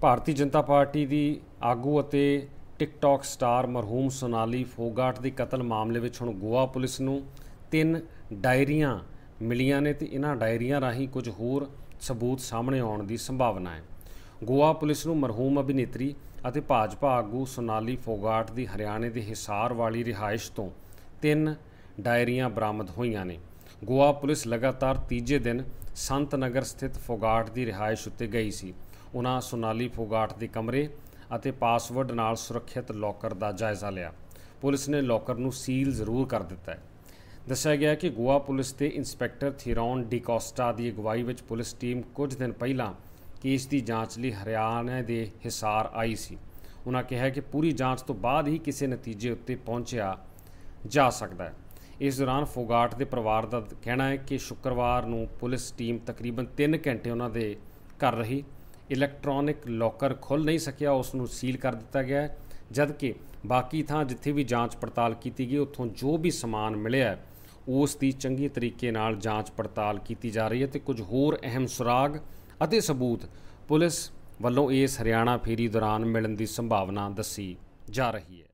ਭਾਰਤੀ ਜਨਤਾ party ਦੀ ਆਗੂ ਅਤੇ ਟਿਕਟੌਕ ਸਟਾਰ ਮਰਹੂਮ ਸੋਨਾਲੀ ਫੋਗਾਟ ਦੇ ਕਤਲ ਮਾਮਲੇ ਵਿੱਚ ਹੁਣ ਗੋਆ ਪੁਲਿਸ ਨੂੰ ਤਿੰਨ ਡਾਇਰੀਆਂ ਮਿਲੀਆਂ ਨੇ ਤੇ ਇਹਨਾਂ ਡਾਇਰੀਆਂ ਰਾਹੀਂ ਕੁਝ ਹੋਰ ਸਬੂਤ ਸਾਹਮਣੇ ਆਉਣ ਦੀ ਸੰਭਾਵਨਾ ਹੈ ਗੋਆ ਪੁਲਿਸ ਨੂੰ ਮਰਹੂਮ ਅਭਿਨੇਤਰੀ ਅਤੇ ਭਾਜਪਾ ਆਗੂ ਸੋਨਾਲੀ ਫੋਗਾਟ ਦੀ ਹਰਿਆਣੇ ਦੇ ਹਿਸਾਰ ਵਾਲੀ ਰਿਹਾਇਸ਼ ਤੋਂ ਤਿੰਨ ਡਾਇਰੀਆਂ ਬਰਾਮਦ ਹੋਈਆਂ ਨੇ ਗੋਆ ਪੁਲਿਸ ਲਗਾਤਾਰ ਤੀਜੇ ਦਿਨ ਸੰਤ ਨਗਰ ਸਥਿਤ ਫੋਗਾਟ ਦੀ ਰਿਹਾਇਸ਼ ਉੱਤੇ ਗਈ ਸੀ ਉਹਨਾਂ ਸੋਨਾਲੀ ਫੋਗਾਟ ਦੇ ਕਮਰੇ ਅਤੇ ਪਾਸਵਰਡ ਨਾਲ ਸੁਰੱਖਿਅਤ ਲੋਕਰ ਦਾ ਜਾਇਜ਼ਾ ਲਿਆ ਪੁਲਿਸ ਨੇ ਲੋਕਰ ਨੂੰ ਸੀਲ ਜ਼ਰੂਰ ਕਰ ਦਿੱਤਾ ਹੈ ਦੱਸਿਆ ਗਿਆ ਕਿ ਗੋਆ ਪੁਲਿਸ ਦੇ ਇਨਸਪੈਕਟਰ ਥੀਰੌਨ ਡਿਕੋਸਟਾ ਦੀ ਅਗਵਾਈ ਵਿੱਚ ਪੁਲਿਸ ਟੀਮ ਕੁਝ ਦਿਨ ਪਹਿਲਾਂ ਕੇਸ ਦੀ ਜਾਂਚ ਲਈ ਹਰਿਆਣਾ ਦੇ ਹਿਸਾਰ ਆਈ ਸੀ ਉਹਨਾਂ ਕਿਹਾ ਕਿ ਪੂਰੀ ਜਾਂਚ ਤੋਂ ਬਾਅਦ ਹੀ ਕਿਸੇ ਨਤੀਜੇ ਉੱਤੇ ਪਹੁੰਚਿਆ ਜਾ ਸਕਦਾ ਹੈ ਇਸ ਦੌਰਾਨ ਫੋਗਾਟ ਦੇ ਪਰਿਵਾਰ ਦਾ ਕਹਿਣਾ ਹੈ ਕਿ ਸ਼ੁੱਕਰਵਾਰ ਨੂੰ ਪੁਲਿਸ ਟੀਮ ਤਕਰੀਬਨ 3 ਘੰਟੇ ਉਹਨਾਂ ਦੇ ਕਰ ਰਹੀ ਇਲੈਕਟ੍ਰੋਨਿਕ ਲੋਕਰ ਖੁੱਲ ਨਹੀਂ ਸਕਿਆ ਉਸ ਨੂੰ ਸੀਲ ਕਰ ਦਿੱਤਾ ਗਿਆ ਜਦ ਜਦਕਿ ਬਾਕੀ ਥਾਂ ਜਿੱਥੇ ਵੀ ਜਾਂਚ ਪੜਤਾਲ ਕੀਤੀ ਗਈ ਉੱਥੋਂ ਜੋ ਵੀ ਸਮਾਨ ਮਿਲਿਆ ਉਸ ਦੀ ਚੰਗੀ ਤਰੀਕੇ ਨਾਲ ਜਾਂਚ ਪੜਤਾਲ ਕੀਤੀ ਜਾ ਰਹੀ ਹੈ ਤੇ ਕੁਝ ਹੋਰ ਅਹਿਮ ਸੁਰਾਗ ਅਤੇ ਸਬੂਤ ਪੁਲਿਸ ਵੱਲੋਂ ਇਸ ਹਰਿਆਣਾ ਫੇਰੀ ਦੌਰਾਨ ਮਿਲਣ ਦੀ ਸੰਭਾਵਨਾ ਦੱਸੀ ਜਾ ਰਹੀ ਹੈ